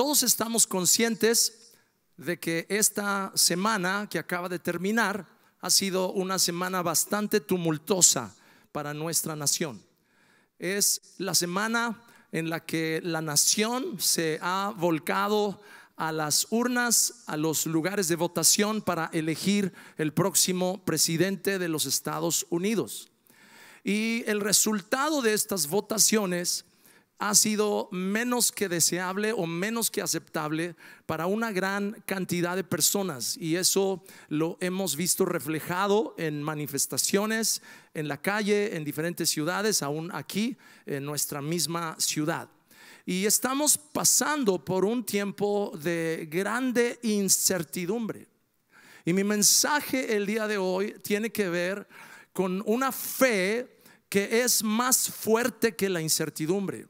Todos estamos conscientes de que esta semana que acaba de terminar ha sido una semana bastante tumultuosa para nuestra nación. Es la semana en la que la nación se ha volcado a las urnas, a los lugares de votación para elegir el próximo presidente de los Estados Unidos. Y el resultado de estas votaciones ha sido menos que deseable o menos que aceptable para una gran cantidad de personas. Y eso lo hemos visto reflejado en manifestaciones en la calle, en diferentes ciudades, aún aquí, en nuestra misma ciudad. Y estamos pasando por un tiempo de grande incertidumbre. Y mi mensaje el día de hoy tiene que ver con una fe que es más fuerte que la incertidumbre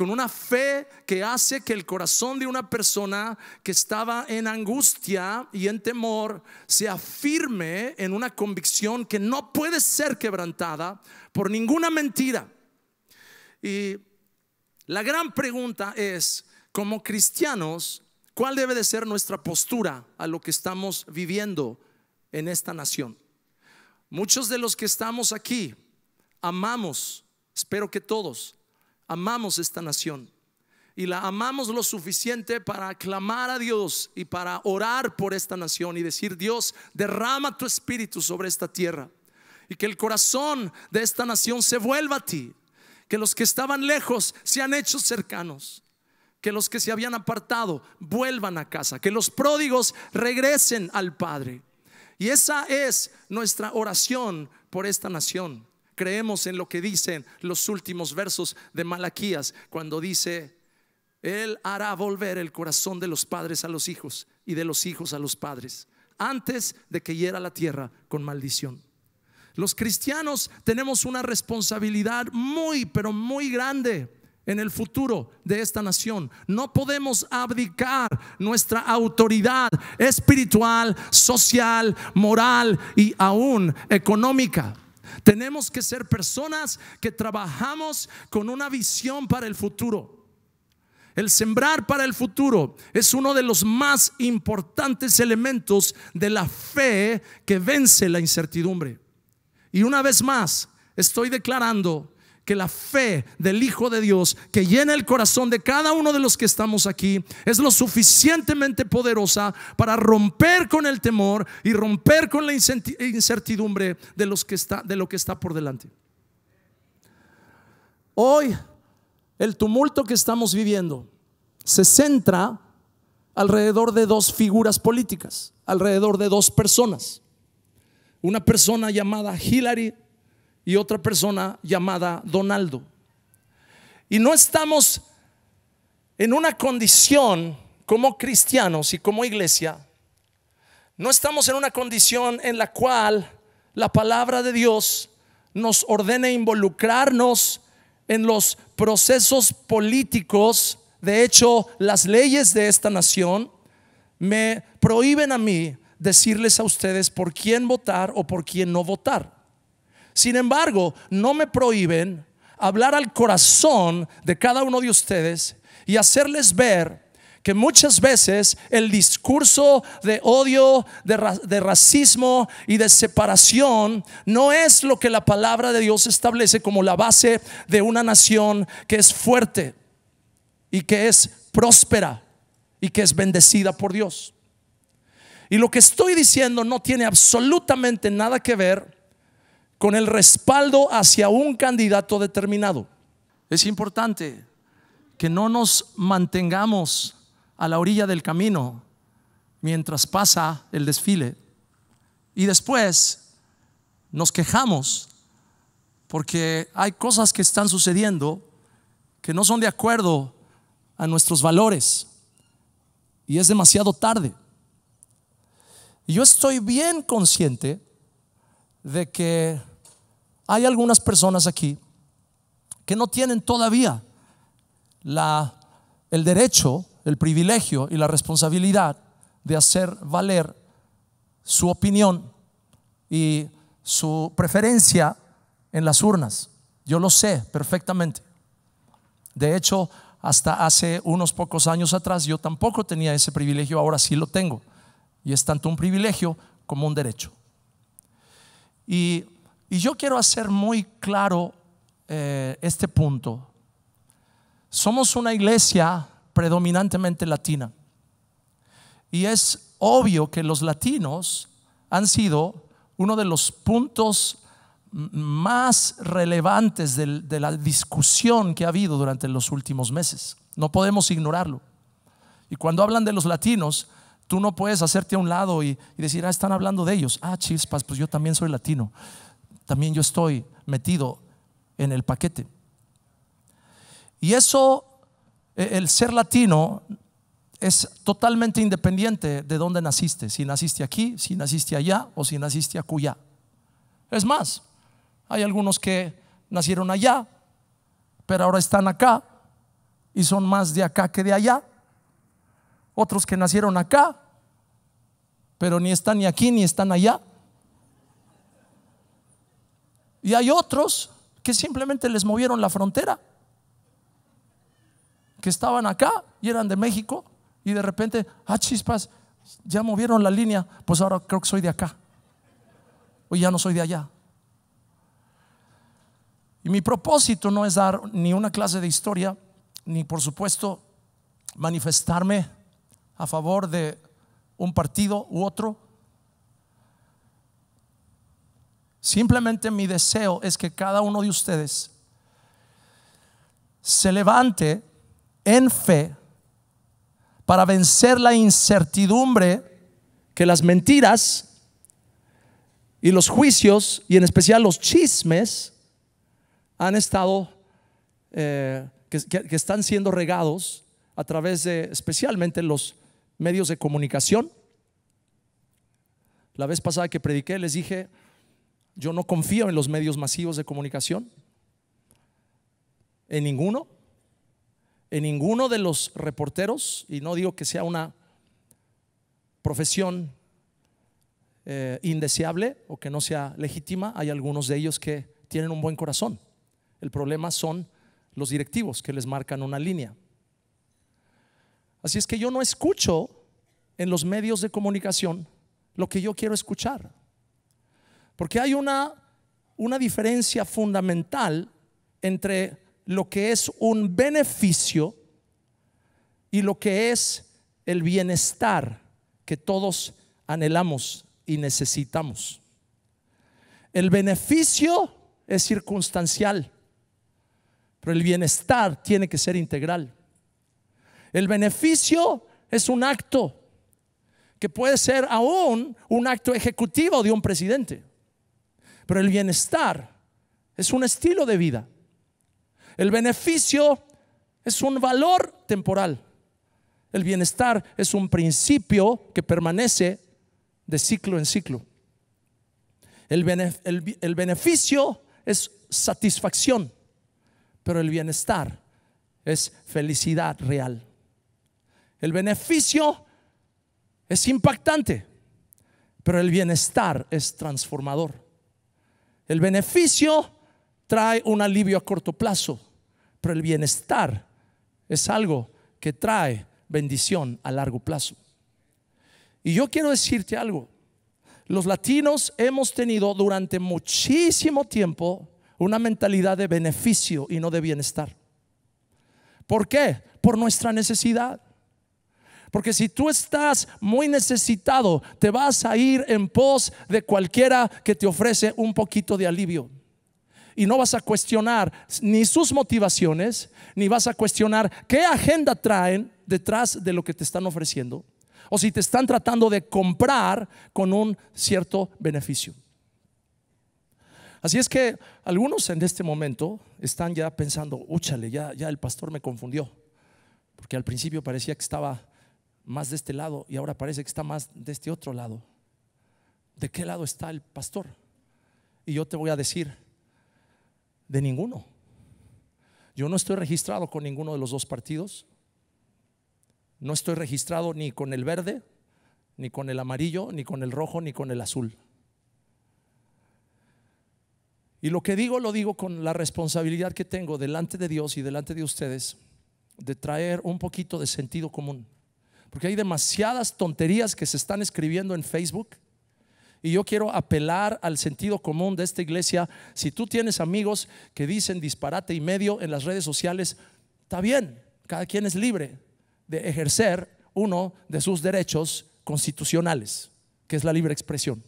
con una fe que hace que el corazón de una persona que estaba en angustia y en temor se afirme en una convicción que no puede ser quebrantada por ninguna mentira. Y la gran pregunta es, como cristianos, ¿cuál debe de ser nuestra postura a lo que estamos viviendo en esta nación? Muchos de los que estamos aquí amamos, espero que todos, amamos esta nación y la amamos lo suficiente para clamar a Dios y para orar por esta nación y decir, Dios, derrama tu espíritu sobre esta tierra y que el corazón de esta nación se vuelva a ti, que los que estaban lejos se han cercanos, que los que se habían apartado vuelvan a casa, que los pródigos regresen al Padre. Y esa es nuestra oración por esta nación creemos en lo que dicen los últimos versos de Malaquías cuando dice, Él hará volver el corazón de los padres a los hijos y de los hijos a los padres, antes de que hiera la tierra con maldición. Los cristianos tenemos una responsabilidad muy, pero muy grande en el futuro de esta nación. No podemos abdicar nuestra autoridad espiritual, social, moral y aún económica. Tenemos que ser personas que trabajamos con una visión para el futuro. El sembrar para el futuro es uno de los más importantes elementos de la fe que vence la incertidumbre. Y una vez más, estoy declarando que la fe del Hijo de Dios que llena el corazón de cada uno de los que estamos aquí es lo suficientemente poderosa para romper con el temor y romper con la incertidumbre de, los que está, de lo que está por delante. Hoy el tumulto que estamos viviendo se centra alrededor de dos figuras políticas, alrededor de dos personas. Una persona llamada Hillary y otra persona llamada Donaldo. Y no estamos en una condición como cristianos y como iglesia, no estamos en una condición en la cual la palabra de Dios nos ordene involucrarnos en los procesos políticos. De hecho, las leyes de esta nación me prohíben a mí decirles a ustedes por quién votar o por quién no votar. Sin embargo, no me prohíben hablar al corazón de cada uno de ustedes y hacerles ver que muchas veces el discurso de odio, de, racismo y de separación no es lo que la palabra de Dios establece como la base de una nación que es fuerte y que es próspera y que es bendecida por Dios. Y lo que estoy diciendo no tiene absolutamente nada que ver con el respaldo hacia un candidato determinado. Es importante que no nos mantengamos a la orilla del camino mientras pasa el desfile y después nos quejamos porque hay cosas que están sucediendo que no son de acuerdo a nuestros valores y es demasiado tarde. yo estoy bien consciente de que hay algunas personas aquí que no tienen todavía la, el derecho, el privilegio y la responsabilidad de hacer valer su opinión y su preferencia en las urnas. Yo lo sé perfectamente. De hecho, hasta hace unos pocos años atrás yo tampoco tenía ese privilegio, ahora sí lo tengo. Y es tanto un privilegio como un derecho. Y y yo quiero hacer muy claro eh, este punto. Somos una iglesia predominantemente latina. Y es obvio que los latinos han sido uno de los puntos más relevantes de, la discusión que ha habido durante los últimos meses. No podemos ignorarlo. Y cuando hablan de los latinos, tú no puedes hacerte a un lado y, y decir, ah, están hablando de ellos. Ah, chispas, pues yo también soy latino también yo estoy metido en el paquete. Y eso, e, el ser latino, es totalmente independiente de dónde naciste, si naciste aquí, si naciste allá o si naciste acullá. Es más, hay algunos que nacieron allá, pero ahora están acá y son más de acá que de allá. Otros que nacieron acá, pero ni están ni aquí ni están allá. Y hay otros que simplemente les movieron la frontera, que estaban acá y eran de México y de repente, ah, chispas, ya movieron la línea, pues ahora creo que soy de acá, o ya no soy de allá. Y mi propósito no es dar ni una clase de historia, ni por supuesto manifestarme a favor de un partido u otro, Simplemente mi deseo es que cada uno de ustedes se levante en fe para vencer la incertidumbre que las mentiras y los juicios y en especial los chismes han estado, eh, que, que están siendo regados a través de especialmente los medios de comunicación. La vez pasada que prediqué les dije, yo no confío en los medios masivos de comunicación, en ninguno, en ninguno de los reporteros, y no digo que sea una profesión eh, indeseable o que no sea legítima, hay algunos de ellos que tienen un buen corazón. El problema son los directivos que les marcan una línea. Así es que yo no escucho en los medios de comunicación lo que yo quiero escuchar. Porque hay una, una diferencia fundamental entre lo que es un beneficio y lo que es el bienestar que todos anhelamos y necesitamos. El beneficio es circunstancial, pero el bienestar tiene que ser integral. El beneficio es un acto que puede ser aún un acto ejecutivo de un presidente. Pero el bienestar es un estilo de vida. El beneficio es un valor temporal. El bienestar es un principio que permanece de ciclo en ciclo. El, beneficio es satisfacción, pero el bienestar es felicidad real. El beneficio es impactante, pero el bienestar es transformador. El beneficio trae un alivio a corto plazo, pero el bienestar es algo que trae bendición a largo plazo. Y yo quiero decirte algo. Los latinos hemos tenido durante muchísimo tiempo una mentalidad de beneficio y no de bienestar. ¿Por qué? Por nuestra necesidad. Porque si tú estás muy necesitado, te vas a ir en pos de cualquiera que te ofrece un poquito de alivio. Y no vas a cuestionar ni sus motivaciones, ni vas a cuestionar qué agenda traen detrás de lo que te están ofreciendo, o si te están tratando de comprar con un cierto beneficio. Así es que algunos en este momento están ya pensando, úchale, ya, ya el pastor me confundió, porque al principio parecía que estaba más de este lado y ahora parece que está más de este otro lado. ¿De qué lado está el pastor? Y yo te voy a decir, de ninguno. Yo no estoy registrado con ninguno de los dos partidos. No estoy registrado ni con el verde, ni con el amarillo, ni con el rojo, ni con el azul. Y lo que digo lo digo con la responsabilidad que tengo delante de Dios y delante de ustedes de traer un poquito de sentido común. Porque hay demasiadas tonterías que se están escribiendo en Facebook. Y yo quiero apelar al sentido común de esta iglesia. Si tú tienes amigos que dicen disparate y medio en las redes sociales, está bien, cada quien es libre de ejercer uno de sus derechos constitucionales, que es la libre expresión.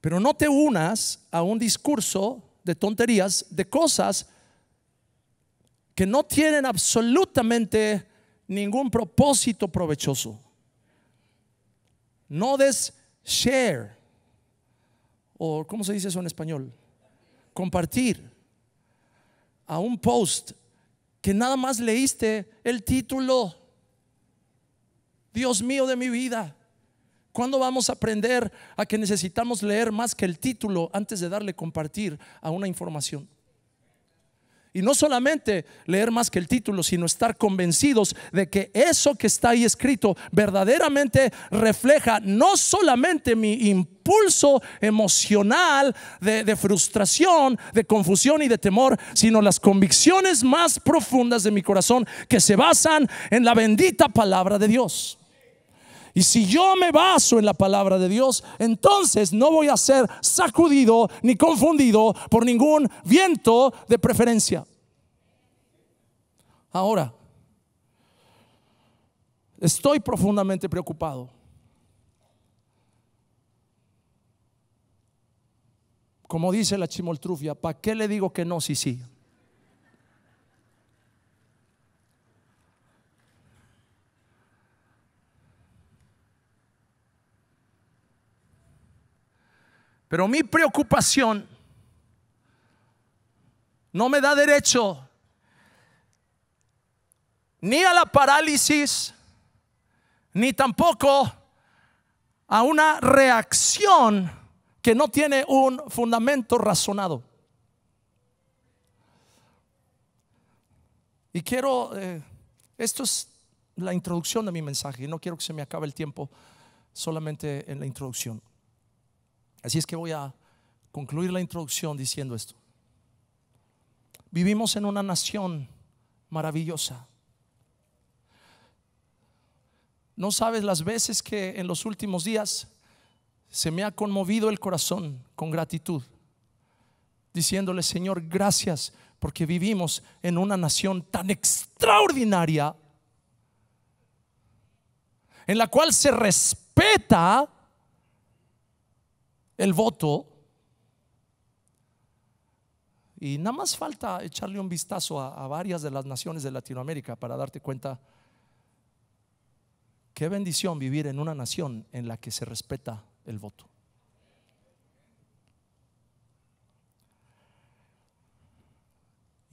Pero no te unas a un discurso de tonterías, de cosas que no tienen absolutamente ningún propósito provechoso. No des share, o ¿cómo se dice eso en español? Compartir a un post que nada más leíste el título. Dios mío de mi vida, ¿cuándo vamos a aprender a que necesitamos leer más que el título antes de darle compartir a una información? Y no solamente leer más que el título, sino estar convencidos de que eso que está ahí escrito verdaderamente refleja no solamente mi impulso emocional de, frustración, de confusión y de temor, sino las convicciones más profundas de mi corazón que se basan en la bendita palabra de Dios. Y si yo me baso en la palabra de Dios, entonces no voy a ser sacudido ni confundido por ningún viento de preferencia. Ahora, estoy profundamente preocupado como dice la chimoltrufia, ¿para qué le digo que no si sí, Pero mi preocupación no me da derecho ni a la parálisis, ni tampoco a una reacción que no tiene un fundamento razonado. Y quiero, eh, esto es la introducción de mi mensaje, no quiero que se me acabe el tiempo solamente en la introducción. Así es que voy a concluir la introducción diciendo esto. Vivimos en una nación maravillosa. No sabes las veces que en los últimos días se me ha conmovido el corazón con gratitud, diciéndole, Señor, gracias porque vivimos en una nación tan extraordinaria, en la cual se respeta el voto. Y nada más falta echarle un vistazo a, a varias de las naciones de Latinoamérica para darte cuenta qué bendición vivir en una nación en la que se respeta el voto.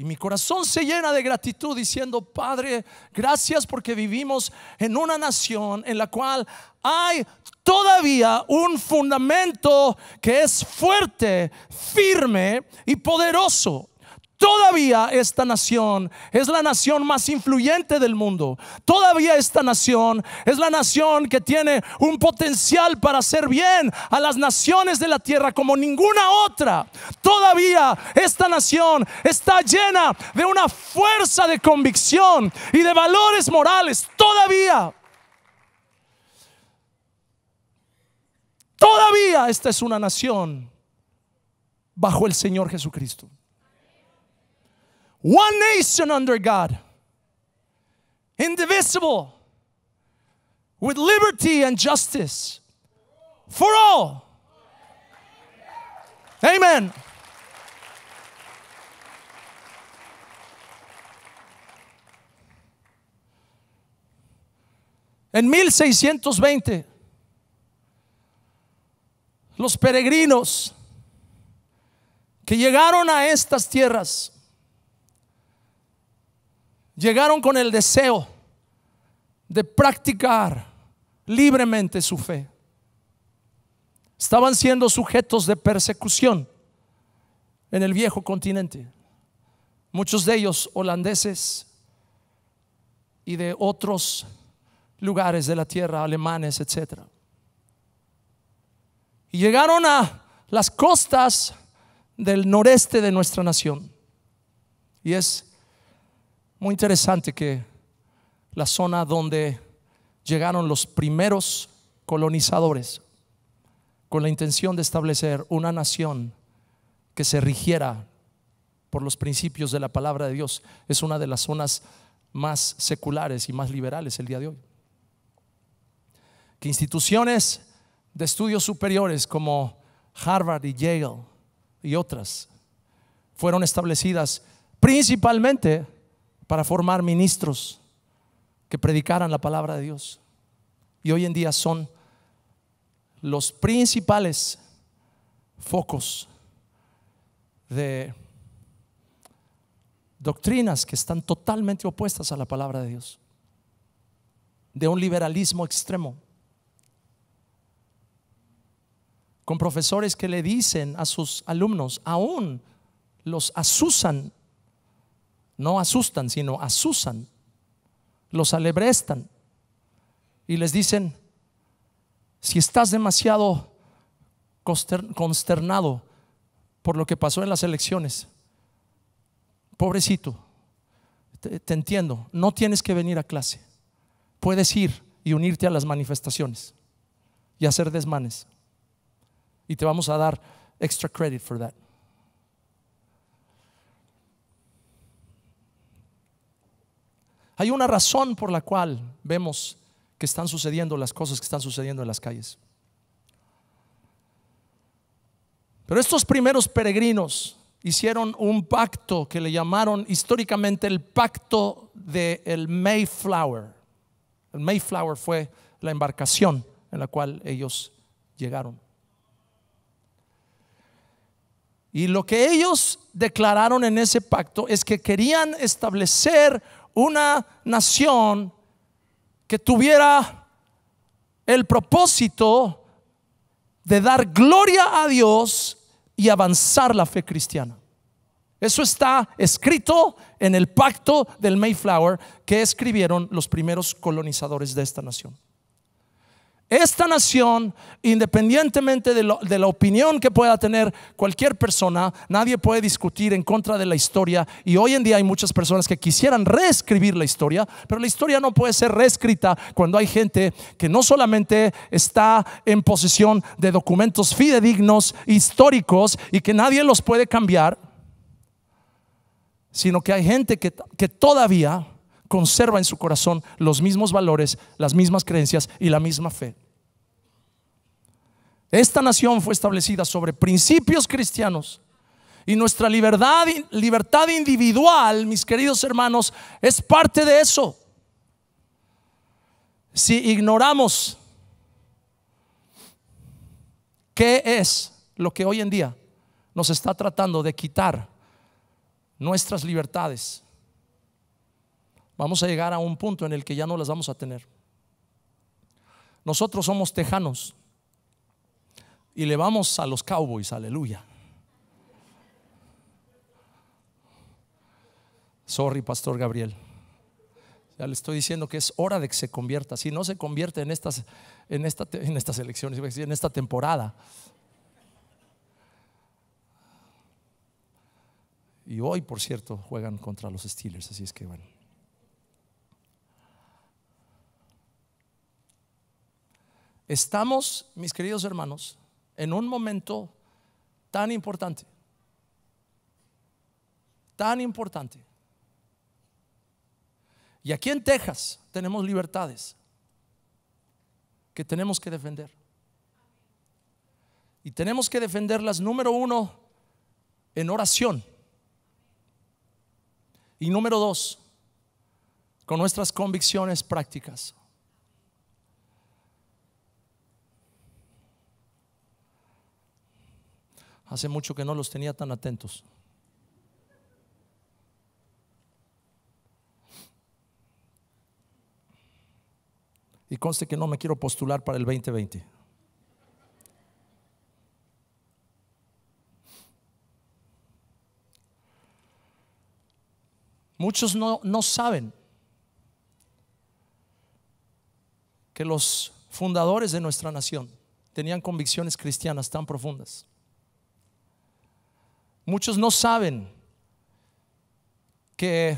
Y mi corazón se llena de gratitud diciendo, Padre, gracias porque vivimos en una nación en la cual hay todavía un fundamento que es fuerte, firme y poderoso. Todavía esta nación es la nación más influyente del mundo. Todavía esta nación es la nación que tiene un potencial para hacer bien a las naciones de la tierra como ninguna otra. Todavía esta nación está llena de una fuerza de convicción y de valores morales. Todavía. Todavía esta es una nación bajo el Señor Jesucristo. one nation under God, indivisible, with liberty and justice for all. Amen. En 1620, los peregrinos que llegaron a estas tierras llegaron con el deseo de practicar libremente su fe. Estaban siendo sujetos de persecución en el viejo continente. Muchos de ellos holandeses y de otros lugares de la tierra, alemanes, etc. Y llegaron a las costas del noreste de nuestra nación. Y es muy interesante que la zona donde llegaron los primeros colonizadores con la intención de establecer una nación que se rigiera por los principios de la palabra de Dios es una de las zonas más seculares y más liberales el día de hoy. Que instituciones de estudios superiores como Harvard y Yale y otras fueron establecidas principalmente para formar ministros que predicaran la palabra de Dios. Y hoy en día son los principales focos de doctrinas que están totalmente opuestas a la palabra de Dios, de un liberalismo extremo, con profesores que le dicen a sus alumnos, aún los asusan no asustan, sino asusan. Los alebrestan. Y les dicen, si estás demasiado consternado por lo que pasó en las elecciones, pobrecito, te, entiendo, no tienes que venir a clase. Puedes ir y unirte a las manifestaciones y hacer desmanes. Y te vamos a dar extra credit for that. Hay una razón por la cual vemos que están sucediendo las cosas que están sucediendo en las calles. Pero estos primeros peregrinos hicieron un pacto que le llamaron históricamente el pacto del Mayflower. El Mayflower fue la embarcación en la cual ellos llegaron. Y lo que ellos declararon en ese pacto es que querían establecer una nación que tuviera el propósito de dar gloria a Dios y avanzar la fe cristiana. Eso está escrito en el pacto del Mayflower que escribieron los primeros colonizadores de esta nación esta nación, independientemente de, la opinión que pueda tener cualquier persona, nadie puede discutir en contra de la historia. Y hoy en día hay muchas personas que quisieran reescribir la historia, pero la historia no puede ser reescrita cuando hay gente que no solamente está en posesión de documentos fidedignos, históricos, y que nadie los puede cambiar, sino que hay gente que, que todavía conserva en su corazón los mismos valores, las mismas creencias y la misma fe. Esta nación fue establecida sobre principios cristianos. Y nuestra libertad, libertad individual, mis queridos hermanos, es parte de eso. Si ignoramos qué es lo que hoy en día nos está tratando de quitar nuestras libertades, vamos a llegar a un punto en el que ya no las vamos a tener. Nosotros somos tejanos. Y le vamos a los Cowboys, aleluya. Sorry, Pastor Gabriel. Ya le estoy diciendo que es hora de que se convierta. Si no se convierte en estas, en esta, en estas elecciones, en esta temporada. Y hoy, por cierto, juegan contra los Steelers, así es que bueno. Estamos, mis queridos hermanos, en un momento tan importante, tan importante. Y aquí en Texas tenemos libertades que tenemos que defender. Y tenemos que defenderlas, número uno, en oración. Y número dos, con nuestras convicciones prácticas. Hace mucho que no los tenía tan atentos. Y conste que no me quiero postular para el 2020. Muchos no, no saben que los fundadores de nuestra nación tenían convicciones cristianas tan profundas Muchos no saben que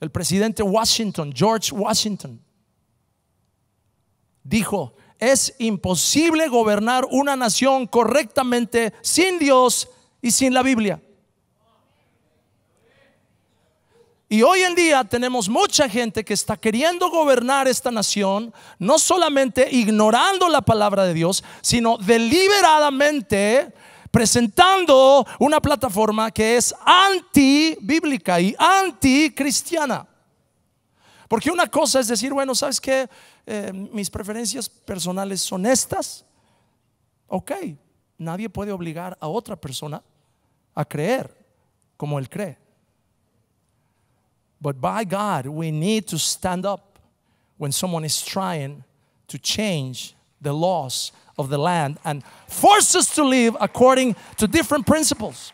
el presidente Washington, George Washington, dijo, es imposible gobernar una nación correctamente sin Dios y sin la Biblia. Y hoy en día tenemos mucha gente que está queriendo gobernar esta nación, no solamente ignorando la palabra de Dios, sino deliberadamente presentando una plataforma que es antibíblica y anticristiana. Porque una cosa es decir, bueno, ¿sabes que eh, mis preferencias personales son estas. Ok, nadie puede obligar a otra persona a creer como él cree. But by God, we need to stand up when someone is trying to change the laws of the land and force us to live according to different principles.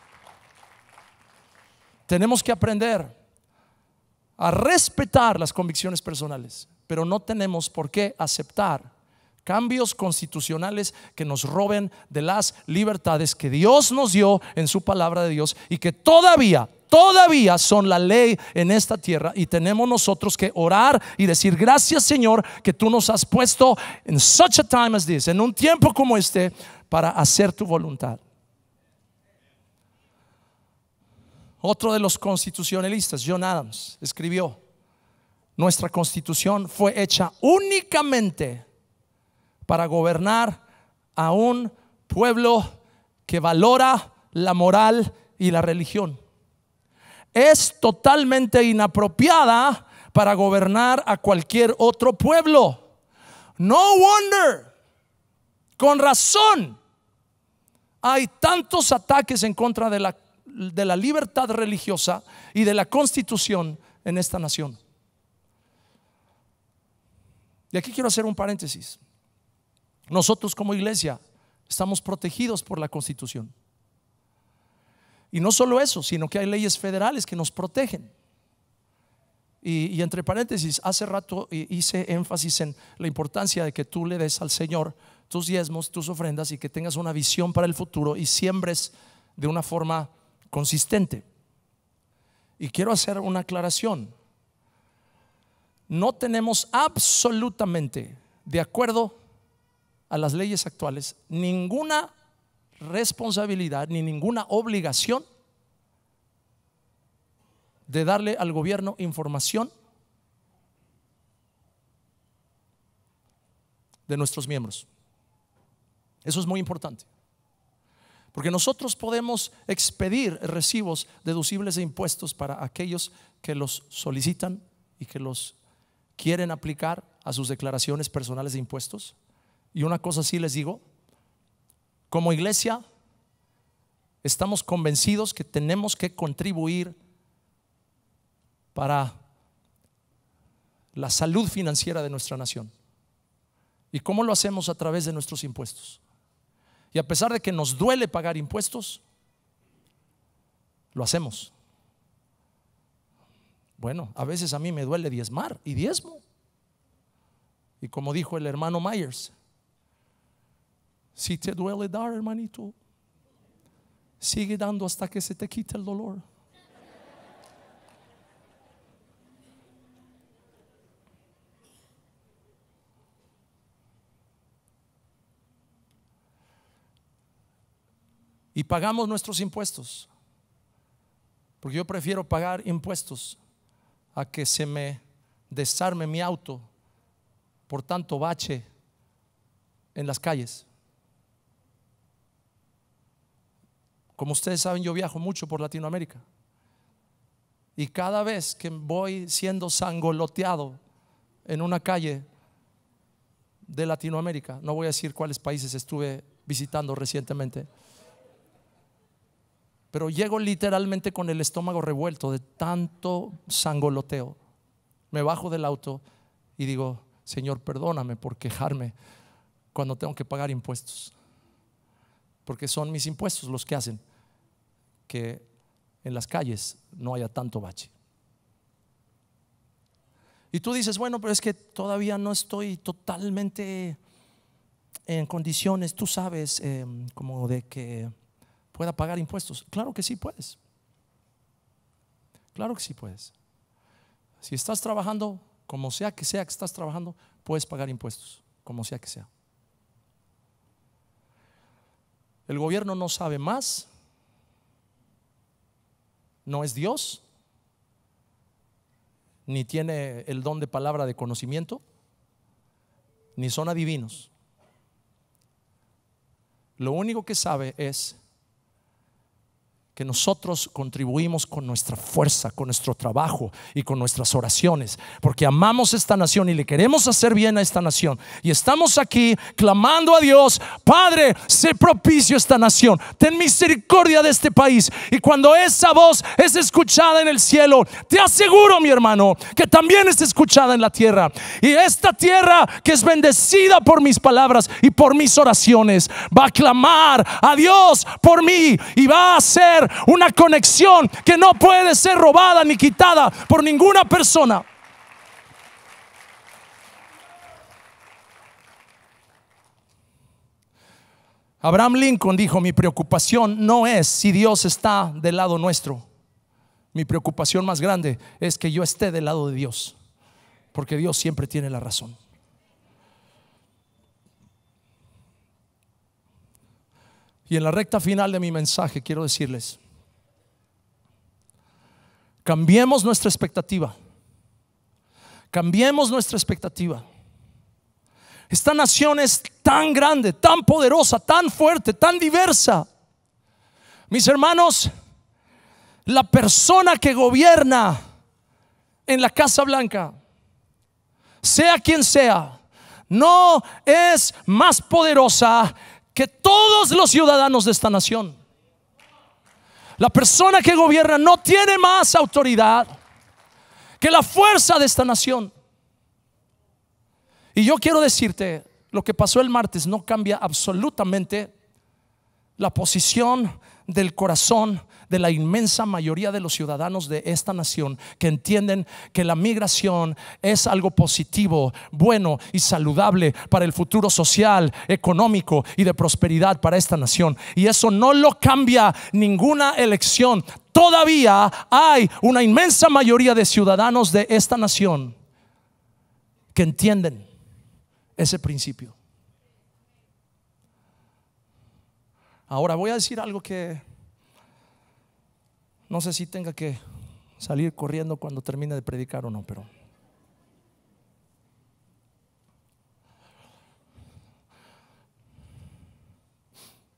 Tenemos que aprender a respetar las convicciones personales, pero no tenemos por qué aceptar cambios constitucionales que nos roben de las libertades que Dios nos dio en su palabra de Dios y que todavía, todavía son la ley en esta tierra y tenemos nosotros que orar y decir gracias Señor que tú nos has puesto en such a time as this, en un tiempo como este, para hacer tu voluntad. Otro de los constitucionalistas, John Adams, escribió, nuestra constitución fue hecha únicamente para gobernar a un pueblo que valora la moral y la religión. Es totalmente inapropiada para gobernar a cualquier otro pueblo. No wonder, con razón, hay tantos ataques en contra de la, de la libertad religiosa y de la constitución en esta nación. Y aquí quiero hacer un paréntesis. Nosotros como iglesia estamos protegidos por la Constitución. Y no solo eso, sino que hay leyes federales que nos protegen. Y, entre paréntesis, hace rato hice énfasis en la importancia de que tú le des al Señor tus diezmos, tus ofrendas y que tengas una visión para el futuro y siembres de una forma consistente. Y quiero hacer una aclaración. No tenemos absolutamente, de acuerdo a las leyes actuales ninguna responsabilidad ni ninguna obligación de darle al gobierno información de nuestros miembros. Eso es muy importante. Porque nosotros podemos expedir recibos deducibles de impuestos para aquellos que los solicitan y que los quieren aplicar a sus declaraciones personales de impuestos. Y una cosa sí les digo, como iglesia estamos convencidos que tenemos que contribuir para la salud financiera de nuestra nación. ¿Y cómo lo hacemos a través de nuestros impuestos? Y a pesar de que nos duele pagar impuestos, lo hacemos. Bueno, a veces a mí me duele diezmar y diezmo. Y como dijo el hermano Myers, si te duele dar, hermanito, sigue dando hasta que se te quite el dolor. y pagamos nuestros impuestos. Porque yo prefiero pagar impuestos a que se me desarme mi auto por tanto bache en las calles. Como ustedes saben, yo viajo mucho por Latinoamérica. Y cada vez que voy siendo sangoloteado en una calle de Latinoamérica, no voy a decir cuáles países estuve visitando recientemente, pero llego literalmente con el estómago revuelto de tanto sangoloteo. Me bajo del auto y digo, Señor, perdóname por quejarme cuando tengo que pagar impuestos porque son mis impuestos los que hacen que en las calles no haya tanto bache. Y tú dices, bueno, pero es que todavía no estoy totalmente en condiciones, tú sabes, em, como de que pueda pagar impuestos. Claro que sí puedes. Claro que sí puedes. Si estás trabajando, como sea que sea que estás trabajando, puedes pagar impuestos, como sea que sea. El gobierno no sabe más. No es Dios. Ni tiene el don de palabra de conocimiento. Ni son adivinos. Lo único que sabe es que nosotros contribuimos con nuestra fuerza, con nuestro trabajo y con nuestras oraciones, porque amamos esta nación y le queremos hacer bien a esta nación. Y estamos aquí clamando a Dios, Padre, sé propicio esta nación, ten misericordia de este país. Y cuando esa voz es escuchada en el cielo, te aseguro, mi hermano, que también es escuchada en la tierra. Y esta tierra que es bendecida por mis palabras y por mis oraciones, va a clamar a Dios por mí y va a ser una conexión que no puede ser robada ni quitada por ninguna persona. Abraham Lincoln dijo, mi preocupación no es si Dios está del lado nuestro. Mi preocupación más grande es que yo esté del lado de Dios, porque Dios siempre tiene la razón. Y en la recta final de mi mensaje quiero decirles, cambiemos nuestra expectativa, cambiemos nuestra expectativa. Esta nación es tan grande, tan poderosa, tan fuerte, tan diversa. Mis hermanos, la persona que gobierna en la Casa Blanca, sea quien sea, no es más poderosa que todos los ciudadanos de esta nación, la persona que gobierna no tiene más autoridad que la fuerza de esta nación. Y yo quiero decirte, lo que pasó el martes no cambia absolutamente la posición del corazón de la inmensa mayoría de los ciudadanos de esta nación que entienden que la migración es algo positivo, bueno y saludable para el futuro social, económico y de prosperidad para esta nación. Y eso no lo cambia ninguna elección. Todavía hay una inmensa mayoría de ciudadanos de esta nación que entienden ese principio. Ahora voy a decir algo que no sé si tenga que salir corriendo cuando termine de predicar o no, pero...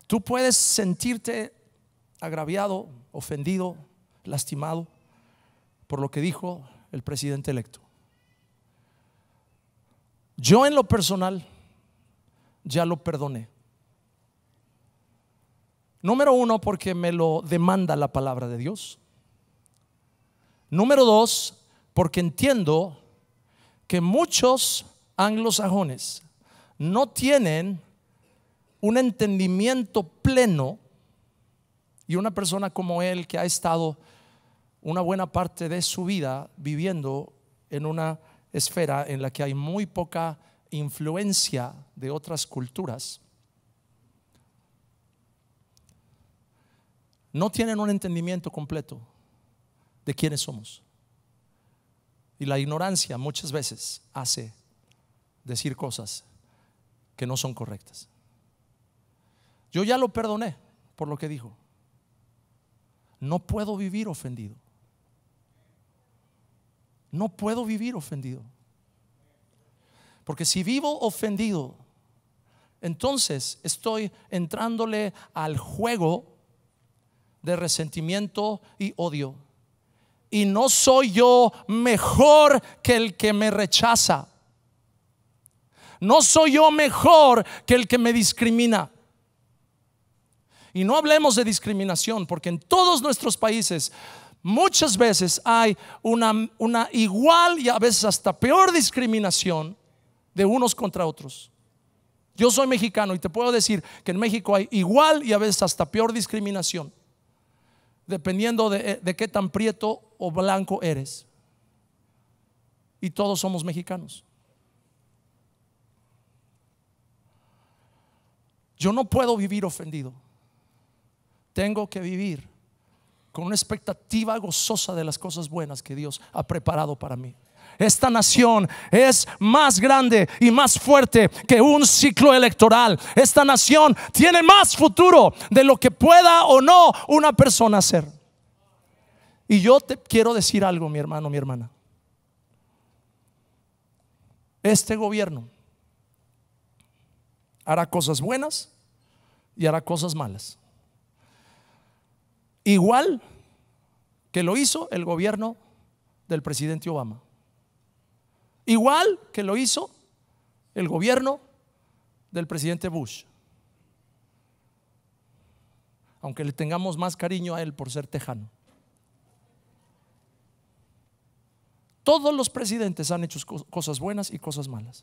Tú puedes sentirte agraviado, ofendido, lastimado por lo que dijo el presidente electo. Yo en lo personal ya lo perdoné. Número uno, porque me lo demanda la palabra de Dios. Número dos, porque entiendo que muchos anglosajones no tienen un entendimiento pleno y una persona como él que ha estado una buena parte de su vida viviendo en una esfera en la que hay muy poca influencia de otras culturas, no tienen un entendimiento completo de quiénes somos. Y la ignorancia muchas veces hace decir cosas que no son correctas. Yo ya lo perdoné por lo que dijo. No puedo vivir ofendido. No puedo vivir ofendido. Porque si vivo ofendido, entonces estoy entrándole al juego de resentimiento y odio. Y no soy yo mejor que el que me rechaza. No soy yo mejor que el que me discrimina. Y no hablemos de discriminación, porque en todos nuestros países muchas veces hay una, una, igual y a veces hasta peor discriminación de unos contra otros. Yo soy mexicano y te puedo decir que en México hay igual y a veces hasta peor discriminación dependiendo eh, de, qué tan prieto o blanco eres. Y todos somos mexicanos. Yo no puedo vivir ofendido. Tengo que vivir con una expectativa gozosa de las cosas buenas que Dios ha preparado para mí. Esta nación es más grande y más fuerte que un ciclo electoral. Esta nación tiene más futuro de lo que pueda o no una persona hacer. Y yo te quiero decir algo, mi hermano, mi hermana. Este gobierno hará cosas buenas y hará cosas malas. Igual que lo hizo el gobierno del presidente Obama. Igual que lo hizo el gobierno del presidente Bush. Aunque le tengamos más cariño a él por ser tejano. Todos los presidentes han hecho cosas buenas y cosas malas.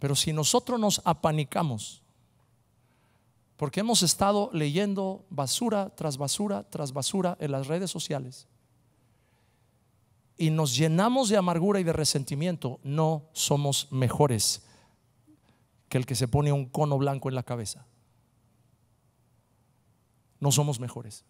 Pero si nosotros nos apanicamos, porque hemos estado leyendo basura tras basura tras basura en las redes sociales, y nos llenamos de amargura y de resentimiento, no somos mejores que el que se pone un cono blanco en la cabeza. No somos mejores.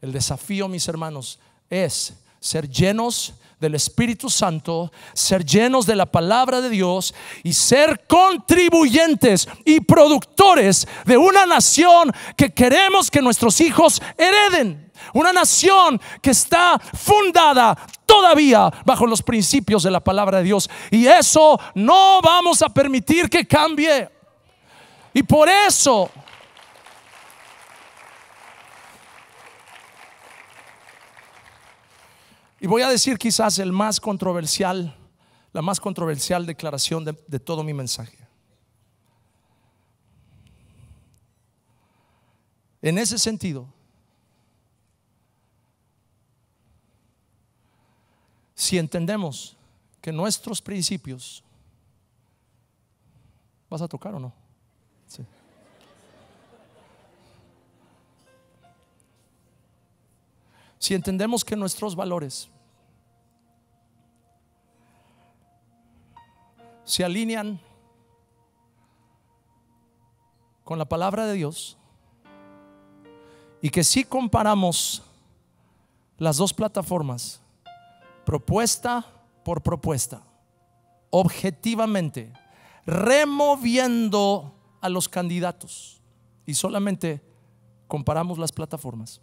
El desafío, mis hermanos, es ser llenos del Espíritu Santo, ser llenos de la palabra de Dios y ser contribuyentes y productores de una nación que queremos que nuestros hijos hereden. Una nación que está fundada todavía bajo los principios de la palabra de Dios. Y eso no vamos a permitir que cambie. Y por eso Y voy a decir quizás el más controversial, la más controversial declaración de, de todo mi mensaje. En ese sentido, si entendemos que nuestros principios, ¿vas a tocar o no? si entendemos que nuestros valores se alinean con la palabra de Dios y que si comparamos las dos plataformas, propuesta por propuesta, objetivamente, removiendo a los candidatos y solamente comparamos las plataformas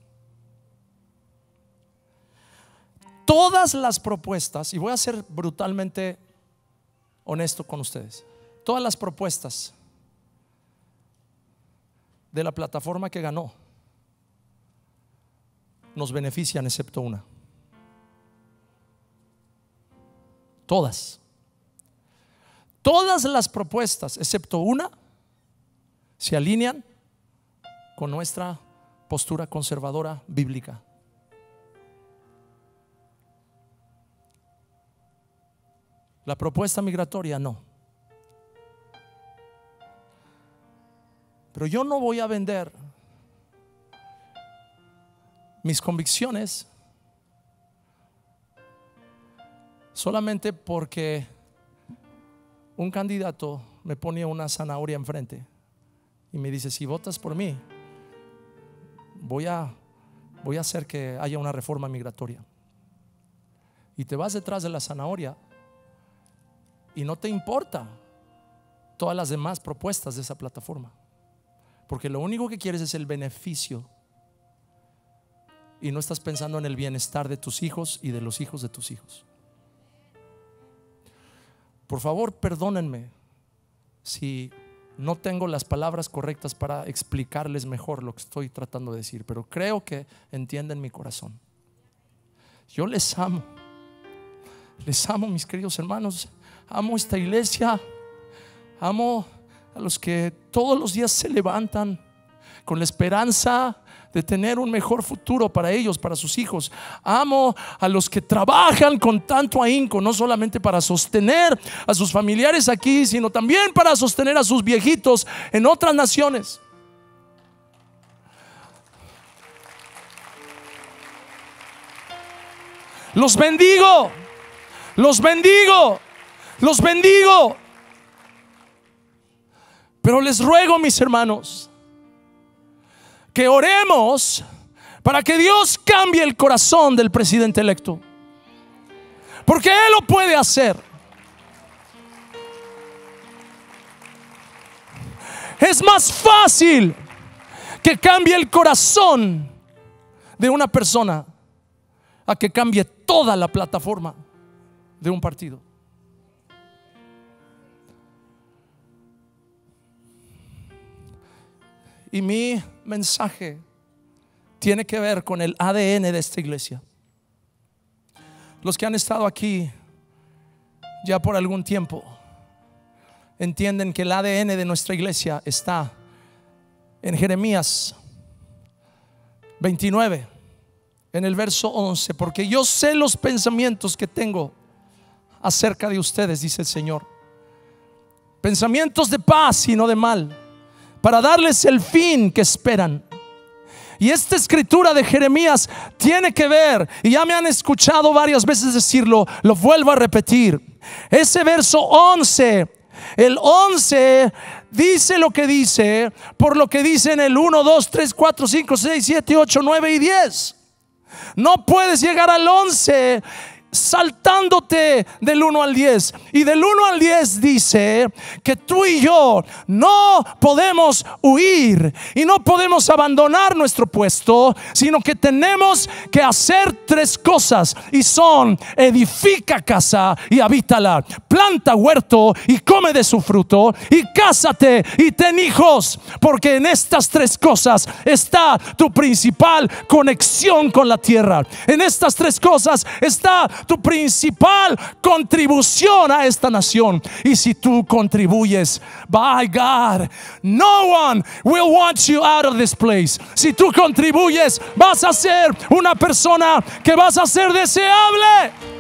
todas las propuestas, y voy a ser brutalmente honesto con ustedes, todas las propuestas de la plataforma que ganó nos benefician excepto una. Todas. Todas las propuestas, excepto una, se alinean con nuestra postura conservadora bíblica. La propuesta migratoria no. Pero yo no voy a vender mis convicciones solamente porque un candidato me pone una zanahoria enfrente y me dice, si votas por mí, voy a, voy a hacer que haya una reforma migratoria. Y te vas detrás de la zanahoria y no te importa todas las demás propuestas de esa plataforma. Porque lo único que quieres es el beneficio y no estás pensando en el bienestar de tus hijos y de los hijos de tus hijos. Por favor, perdónenme si no tengo las palabras correctas para explicarles mejor lo que estoy tratando de decir, pero creo que entienden mi corazón. Yo les amo. Les amo, mis queridos hermanos amo esta iglesia, amo a los que todos los días se levantan con la esperanza de tener un mejor futuro para ellos, para sus hijos. Amo a los que trabajan con tanto ahínco, no solamente para sostener a sus familiares aquí, sino también para sostener a sus viejitos en otras naciones. Los bendigo, los bendigo. Los bendigo. Pero les ruego, mis hermanos, que oremos para que Dios cambie el corazón del presidente electo. Porque Él lo puede hacer. Es más fácil que cambie el corazón de una persona a que cambie toda la plataforma de un partido. Y mi mensaje tiene que ver con el ADN de esta iglesia. Los que han estado aquí ya por algún tiempo entienden que el ADN de nuestra iglesia está en Jeremías 29, en el verso 11, porque yo sé los pensamientos que tengo acerca de ustedes, dice el Señor. Pensamientos de paz y no de mal para darles el fin que esperan. Y esta escritura de Jeremías tiene que ver, y ya me han escuchado varias veces decirlo, lo vuelvo a repetir. Ese verso 11, el 11 dice lo que dice, por lo que dice en el 1, 2, 3, 4, 5, 6, 7, 8, 9 y 10. No puedes llegar al 11 saltándote del 1 al 10. Y del 1 al 10 dice que tú y yo no podemos huir y no podemos abandonar nuestro puesto, sino que tenemos que hacer tres cosas y son edifica casa y habítala, planta huerto y come de su fruto y cásate y ten hijos, porque en estas tres cosas está tu principal conexión con la tierra. En estas tres cosas está tu principal contribución a esta nación. Y si tú contribuyes, by God, no one will want you out of this place. Si tú contribuyes, vas a ser una persona que vas a ser deseable.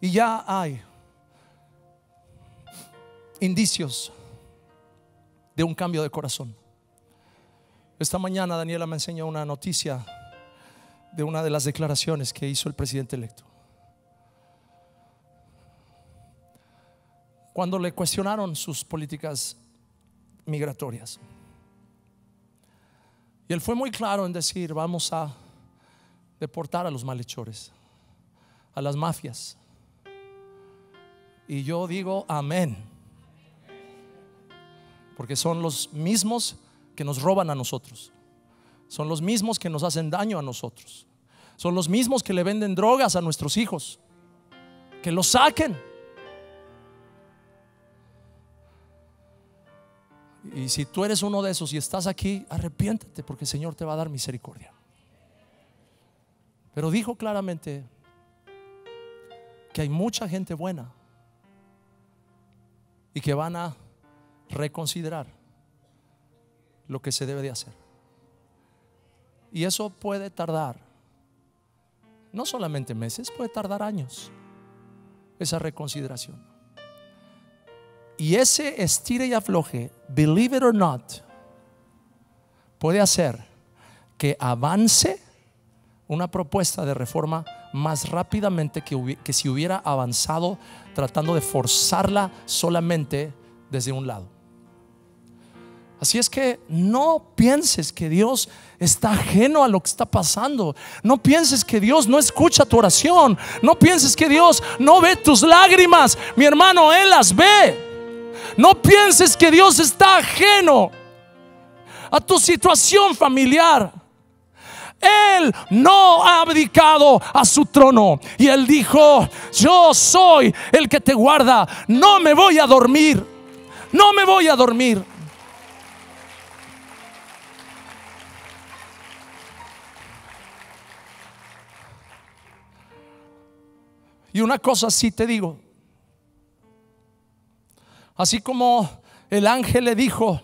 Y ya hay indicios de un cambio de corazón. Esta mañana Daniela me enseñó una noticia de una de las declaraciones que hizo el presidente electo. Cuando le cuestionaron sus políticas migratorias. Y él fue muy claro en decir, vamos a deportar a los malhechores, a las mafias, y yo digo amén. Porque son los mismos que nos roban a nosotros. Son los mismos que nos hacen daño a nosotros. Son los mismos que le venden drogas a nuestros hijos. Que los saquen. Y si tú eres uno de esos y estás aquí, arrepiéntete porque el Señor te va a dar misericordia. Pero dijo claramente que hay mucha gente buena y que van a reconsiderar lo que se debe de hacer. Y eso puede tardar, no solamente meses, puede tardar años, esa reconsideración. Y ese estire y afloje, believe it or not, puede hacer que avance una propuesta de reforma más rápidamente que, si hubiera avanzado tratando de forzarla solamente desde un lado. Así es que no pienses que Dios está ajeno a lo que está pasando. No pienses que Dios no escucha tu oración. No pienses que Dios no ve tus lágrimas. Mi hermano, Él las ve. No pienses que Dios está ajeno a tu situación familiar. Él no ha abdicado a su trono. Y él dijo, yo soy el que te guarda. No me voy a dormir. No me voy a dormir. Y una cosa sí te digo. Así como el ángel le dijo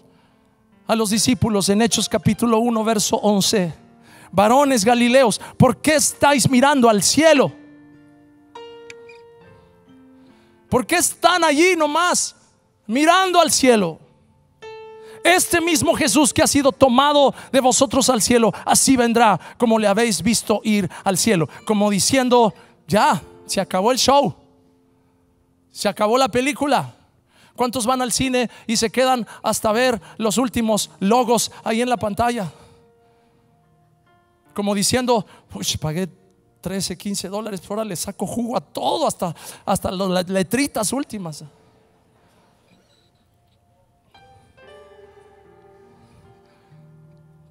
a los discípulos en Hechos capítulo 1, verso 11 varones Galileos, ¿por qué estáis mirando al cielo? ¿Por qué están allí nomás mirando al cielo? Este mismo Jesús que ha sido tomado de vosotros al cielo, así vendrá como le habéis visto ir al cielo, como diciendo, ya, se acabó el show, se acabó la película. ¿Cuántos van al cine y se quedan hasta ver los últimos logos ahí en la pantalla? como diciendo, uy, pagué 13, 15 dólares, ahora le saco jugo a todo, hasta, hasta las letritas últimas.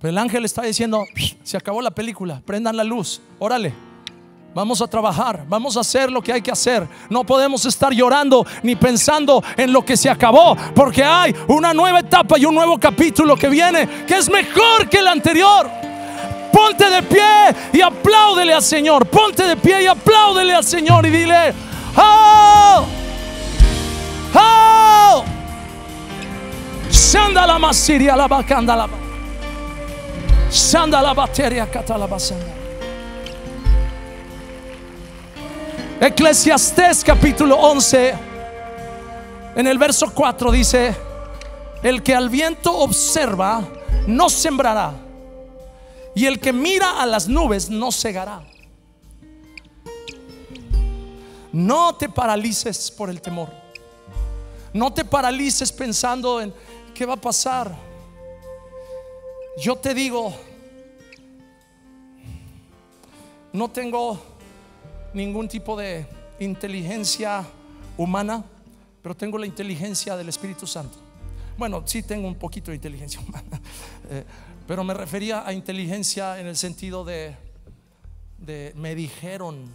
Pero el ángel está diciendo, se acabó la película, prendan la luz, órale. Vamos a trabajar, vamos a hacer lo que hay que hacer. No podemos estar llorando ni pensando en lo que se acabó, porque hay una nueva etapa y un nuevo capítulo que viene, que es mejor que el anterior. Ponte de pie y apláudele al Señor. Ponte de pie y apláudele al Señor y dile, ¡Oh! ¡Oh! Sanda la masiria la bacanda la Sanda la bateria catalabasanda. Eclesiastés capítulo 11, en el verso 4 dice, el que al viento observa, no sembrará y el que mira a las nubes no cegará. No te paralices por el temor. No te paralices pensando en qué va a pasar. Yo te digo, no tengo ningún tipo de inteligencia humana, pero tengo la inteligencia del Espíritu Santo. Bueno, sí tengo un poquito de inteligencia humana, eh, pero me refería a inteligencia en el sentido de, me dijeron.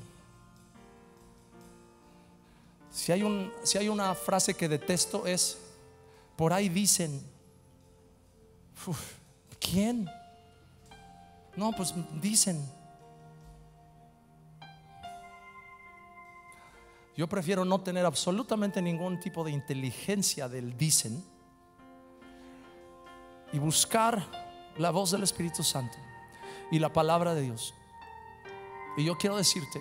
Si hay, un, si hay una frase que detesto es, por ahí dicen, ¿quién? No, pues dicen. Yo prefiero no tener absolutamente ningún tipo de inteligencia del dicen y buscar la voz del Espíritu Santo y la palabra de Dios. Y yo quiero decirte,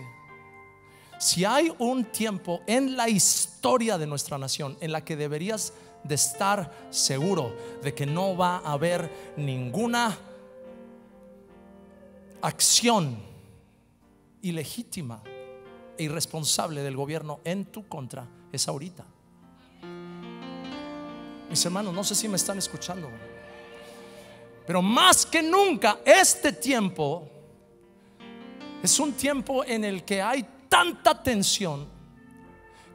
si hay un tiempo en la historia de nuestra nación en la que deberías de estar seguro de que no va a haber ninguna acción ilegítima e irresponsable del gobierno en tu contra, es ahorita. Mis hermanos, no sé si me están escuchando. Pero más que nunca, este tiempo es un tiempo en el que hay tanta tensión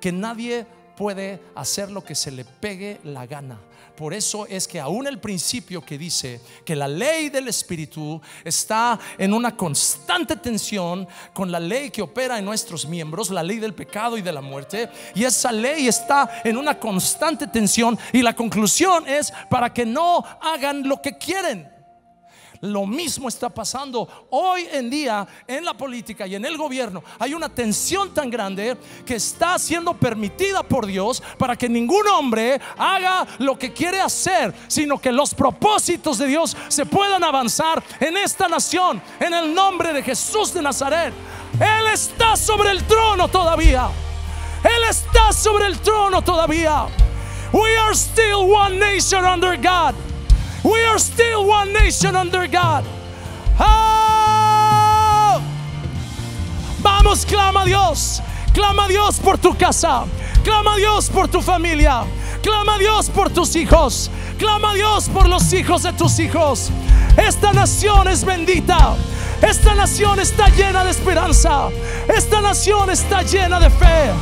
que nadie puede hacer lo que se le pegue la gana. Por eso es que aún el principio que dice que la ley del Espíritu está en una constante tensión con la ley que opera en nuestros miembros, la ley del pecado y de la muerte, y esa ley está en una constante tensión y la conclusión es para que no hagan lo que quieren. Lo mismo está pasando hoy en día en la política y en el gobierno. Hay una tensión tan grande que está siendo permitida por Dios para que ningún hombre haga lo que quiere hacer, sino que los propósitos de Dios se puedan avanzar en esta nación, en el nombre de Jesús de Nazaret. Él está sobre el trono todavía. Él está sobre el trono todavía. We are still one nation under God. We are still one nation under God. Oh! Vamos, clama a Dios. Clama a Dios por tu casa. Clama a Dios por tu familia. Clama a Dios por tus hijos. Clama a Dios por los hijos de tus hijos. Esta nación es bendita. Esta nación está llena de esperanza. Esta nación está llena de fe.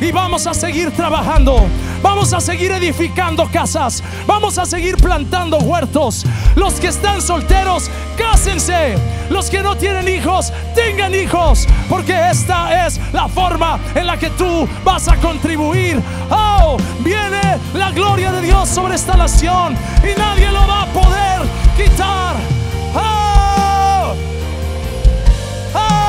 Y vamos a seguir trabajando. Vamos a seguir edificando casas. Vamos a seguir plantando huertos. Los que están solteros, cásense. Los que no tienen hijos, tengan hijos. Porque esta es la forma en la que tú vas a contribuir. Oh, viene la gloria de Dios sobre esta nación. Y nadie lo va a poder quitar. ¡Oh! ¡Oh!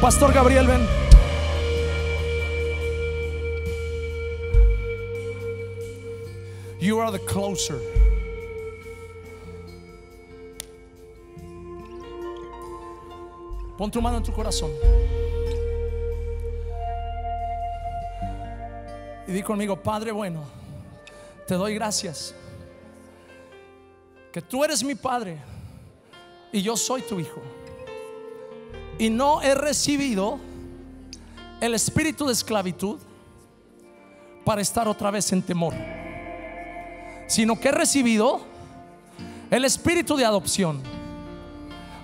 Pastor Gabriel, ven. You are the closer. Pon tu mano en tu corazón. Y di conmigo, Padre bueno, te doy gracias. Que tú eres mi Padre y yo soy tu Hijo y no he recibido el espíritu de esclavitud para estar otra vez en temor, sino que he recibido el espíritu de adopción,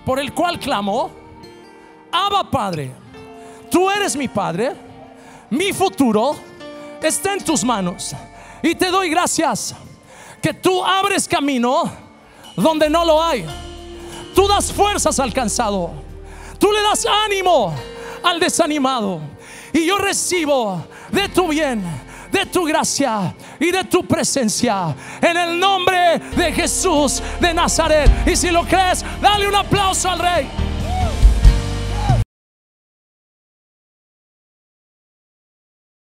por el cual clamó, Abba Padre, tú eres mi Padre, mi futuro está en tus manos y te doy gracias que tú abres camino donde no lo hay, tú das fuerzas al cansado Tú le das ánimo al desanimado. Y yo recibo de tu bien, de tu gracia y de tu presencia. En el nombre de Jesús de Nazaret. Y si lo crees, dale un aplauso al Rey.